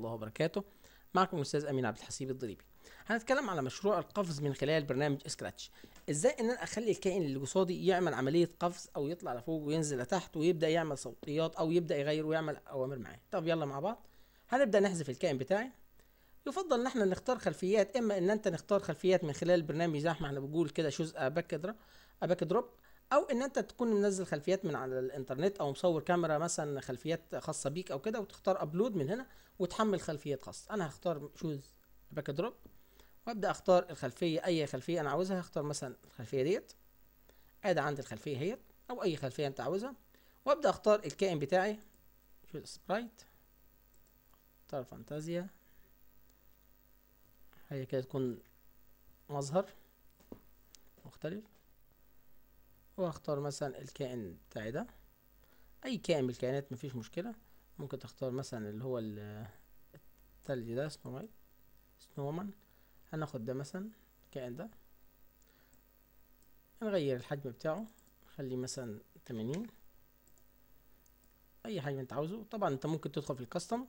الله وبركاته معكم الاستاذ امين عبد الحسيب الضريبي هنتكلم على مشروع القفز من خلال برنامج سكراتش ازاي ان انا اخلي الكائن اللي قصادي يعمل عمليه قفز او يطلع لفوق وينزل لتحت ويبدا يعمل صوتيات او يبدا يغير ويعمل اوامر معايا طب يلا مع بعض هنبدا نحذف الكائن بتاعي يفضل ان احنا نختار خلفيات اما ان انت نختار خلفيات من خلال البرنامج زي ما احنا بنقول كده شوز اباك دروب دروب او ان انت تكون منزل خلفيات من على الانترنت او مصور كاميرا مثلا خلفيات خاصه بيك او كده وتختار ابلود من هنا وتحمل خلفيات خاصه انا هختار شوز باك دروب وابدا اختار الخلفيه اي خلفيه انا عاوزها هختار مثلا الخلفيه ديت ادي عندي الخلفيه هي او اي خلفيه انت عاوزها وابدا اختار الكائن بتاعي شوز سبرايت اختار فانتازيا هي كده تكون مظهر مختلف واختار مثلا الكائن بتاعي ده اي كائن من الكائنات مفيش مشكلة ممكن تختار مثلا اللي هو التلج ده سنو وايت سنومان هناخد ده مثلا الكائن ده هنغير الحجم بتاعه نخليه مثلا تمانين اي حجم انت عاوزه طبعا انت ممكن تدخل في الكاستم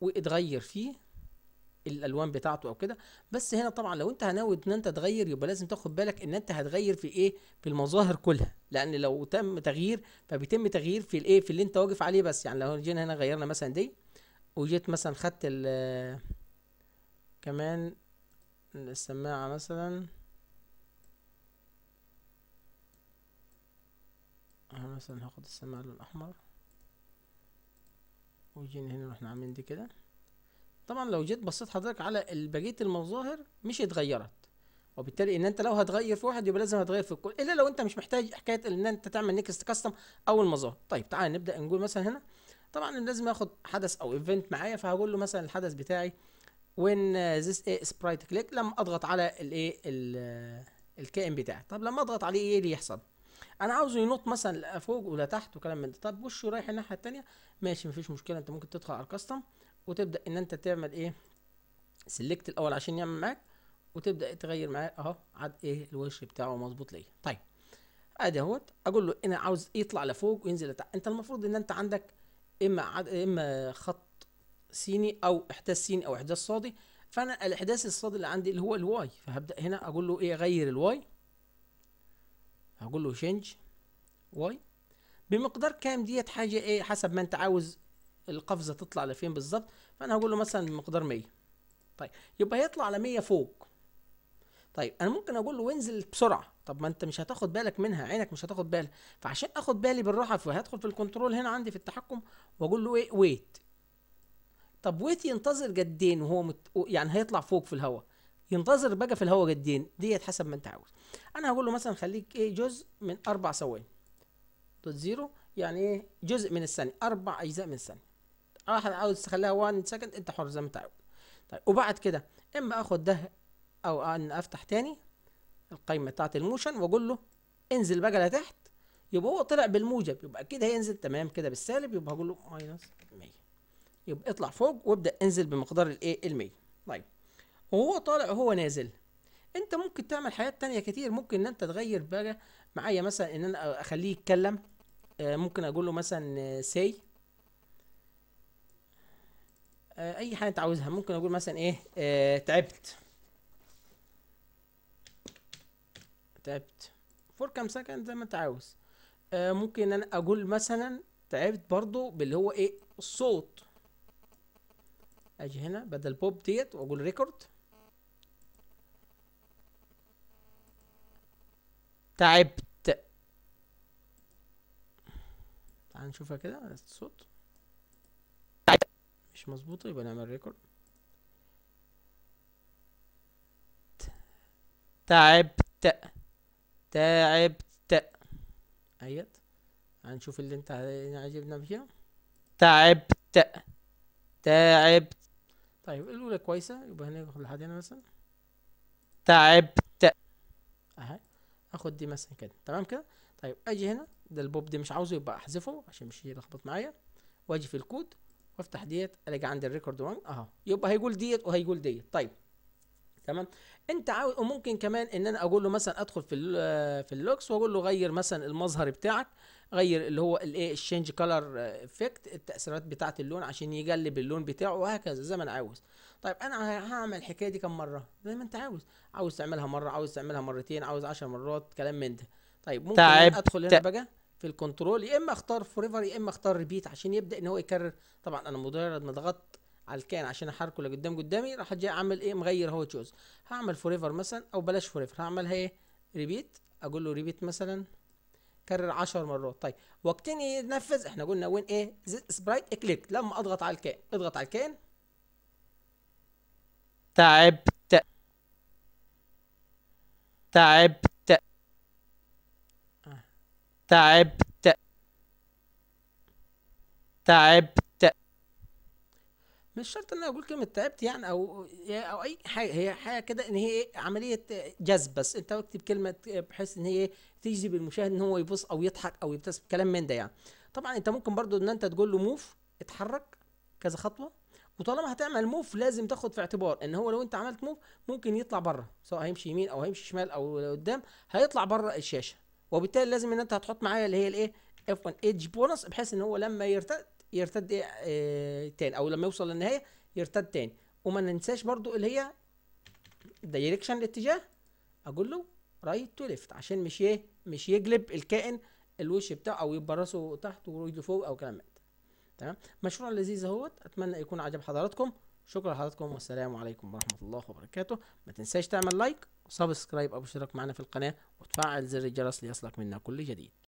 وتغير فيه الالوان بتاعته او كده بس هنا طبعا لو انت ناوي ان انت تغير يبقى لازم تاخد بالك ان انت هتغير في ايه في المظاهر كلها لان لو تم تغيير فبيتم تغيير في الايه في اللي انت واقف عليه بس يعني لو جينا هنا غيرنا مثلا دي وجيت مثلا خدت ال كمان السماعه مثلا انا مثلا هاخد السماعه الاحمر وجينا هنا واحنا عاملين دي كده طبعا لو جيت بصيت حضرتك على بقيه المظاهر مش اتغيرت وبالتالي ان انت لو هتغير في واحد يبقى لازم هتغير في الكل الا لو انت مش محتاج حكايه ان انت تعمل نيكست كاستم او المظاهر طيب تعال نبدا نقول مثلا هنا طبعا لازم اخد حدث او ايفنت معايا فهقول له مثلا الحدث بتاعي وين ذس ايه سبرايت كليك لما اضغط على الايه الكائن بتاعي طب لما اضغط عليه ايه اللي يحصل انا عاوزه ينط مثلا لفوق فوق ولا تحت وكلام من ده طب وشه رايح الناحيه الثانيه ماشي مفيش مشكله انت ممكن تدخل على الكاستم وتبدا ان انت تعمل ايه سلكت الاول عشان يعمل معاك وتبدا تغير معاه اهو عاد ايه الوش بتاعه مظبوط ليا طيب ادي اهوت اقول له انا عاوز يطلع لفوق وينزل لتحت انت المفروض ان انت عندك اما عد... اما خط سيني او احداث سيني او احداث صادي فانا الاحداث الصادي اللي عندي اللي هو الواي فهبدا هنا اقول له ايه غير الواي هقول له شينج واي بمقدار كام ديت حاجه ايه حسب ما انت عاوز القفزه تطلع لفين بالظبط فانا هقول له مثلا مقدار 100 طيب يبقى هيطلع على 100 فوق طيب انا ممكن اقول له وانزل بسرعه طب ما انت مش هتاخد بالك منها عينك مش هتاخد بالها فعشان اخد بالي بالراحه فهدخل في الكنترول هنا عندي في التحكم واقول له ايه ويت طب ويت ينتظر جدين وهو مت... يعني هيطلع فوق في الهواء ينتظر بقى في الهواء جدين ديت حسب ما انت عاوز انا هقول له مثلا خليك ايه جزء من اربع ثواني دوت زيرو يعني ايه جزء من الثانيه اربع اجزاء من الثانيه اه عاوز تخليها 1 سكند انت حر زي ما انت عاوز طيب وبعد كده اما اخد ده او ان افتح تاني القايمه بتاعت الموشن واقول له انزل بقى لتحت يبقى هو طلع بالموجب يبقى اكيد هينزل تمام كده بالسالب يبقى هقول له ماينس 100 يبقى اطلع فوق وابدا انزل بمقدار الايه ال 100 طيب وهو طالع وهو نازل انت ممكن تعمل حاجات تانية كتير ممكن ان انت تغير بقى معايا مثلا ان انا اخليه يتكلم آه، ممكن اقول له مثلا سي آه، آه، اي حاجه انت عاوزها ممكن اقول مثلا ايه آه تعبت تعبت فور كام سكند زي ما انت عاوز آه ممكن انا اقول مثلا تعبت برضو باللي هو ايه الصوت اجي هنا بدل بوب ديت واقول ريكورد تعبت تعال نشوفها كده الصوت مظبوطة يبقى نعمل ريكورد تعبت تعبت ايت هنشوف اللي انت عاجبنا فيها تعبت تعبت طيب الاولى كويسه يبقى هناخد لحد هنا مثلا تعبت اهي اخد دي مثلا كده تمام كده طيب اجي هنا ده البوب دي مش عاوزه يبقى احذفه عشان مش يلخبط معايا واجي في الكود وافتح ديت الاقي عندي الريكورد 1 اهو يبقى هيقول ديت وهيقول ديت طيب تمام انت عاوز وممكن كمان ان انا اقول له مثلا ادخل في في اللوكس واقول له غير مثلا المظهر بتاعك غير اللي هو الايه الشينج كلر افكت التاثيرات بتاعه اللون عشان يقلب اللون بتاعه وهكذا زي ما انا عاوز طيب انا هعمل الحكايه دي كم مره زي ما انت عاوز عاوز تعملها مره عاوز تعملها مرتين عاوز 10 مرات كلام من ده طيب ممكن تعب. ادخل هنا بقى في الكنترول يا اما اختار فوريفر يا اما اختار ريبيت عشان يبدا ان هو يكرر طبعا انا مجرد ما ضغطت على الكان عشان احركه لقدام قدامي راح اجي اعمل ايه مغير هو تشوز هعمل فوريفر مثلا او بلاش فوريفر هعملها ايه ريبيت اقول له ريبيت مثلا كرر 10 مرات طيب وقتين ينفذ احنا قلنا وين ايه سبرايت كليك لما اضغط على الكان اضغط على الكان تعبت تعبت تعبت تعبت مش شرط ان انا اقول كلمه تعبت يعني او او اي حاجه هي حاجه كده ان هي عمليه جذب بس انت بتكتب كلمه بحيث ان هي تجذب المشاهد ان هو يبص او يضحك او يبتسم كلام من ده يعني طبعا انت ممكن برضو ان انت تقول له موف اتحرك كذا خطوه وطالما هتعمل موف لازم تاخد في اعتبار ان هو لو انت عملت موف ممكن يطلع بره سواء هيمشي يمين او هيمشي شمال او قدام هيطلع بره الشاشه وبالتالي لازم ان انت هتحط معايا اللي هي الايه اف 1 ايدج بونص بحيث ان هو لما يرتد يرتد ايه, تاني او لما يوصل للنهايه يرتد تاني وما ننساش برضو اللي هي دايركشن الاتجاه اقول له رايت تو ليفت عشان مش ايه مش يجلب الكائن الوش بتاعه او راسه تحت ورجله فوق او كلام من تمام مشروع لذيذ اهوت اتمنى يكون عجب حضراتكم شكرا لحضراتكم والسلام عليكم ورحمه الله وبركاته ما تنساش تعمل لايك وسبسكرايب او اشتراك معنا في القناه وتفعل زر الجرس ليصلك منا كل جديد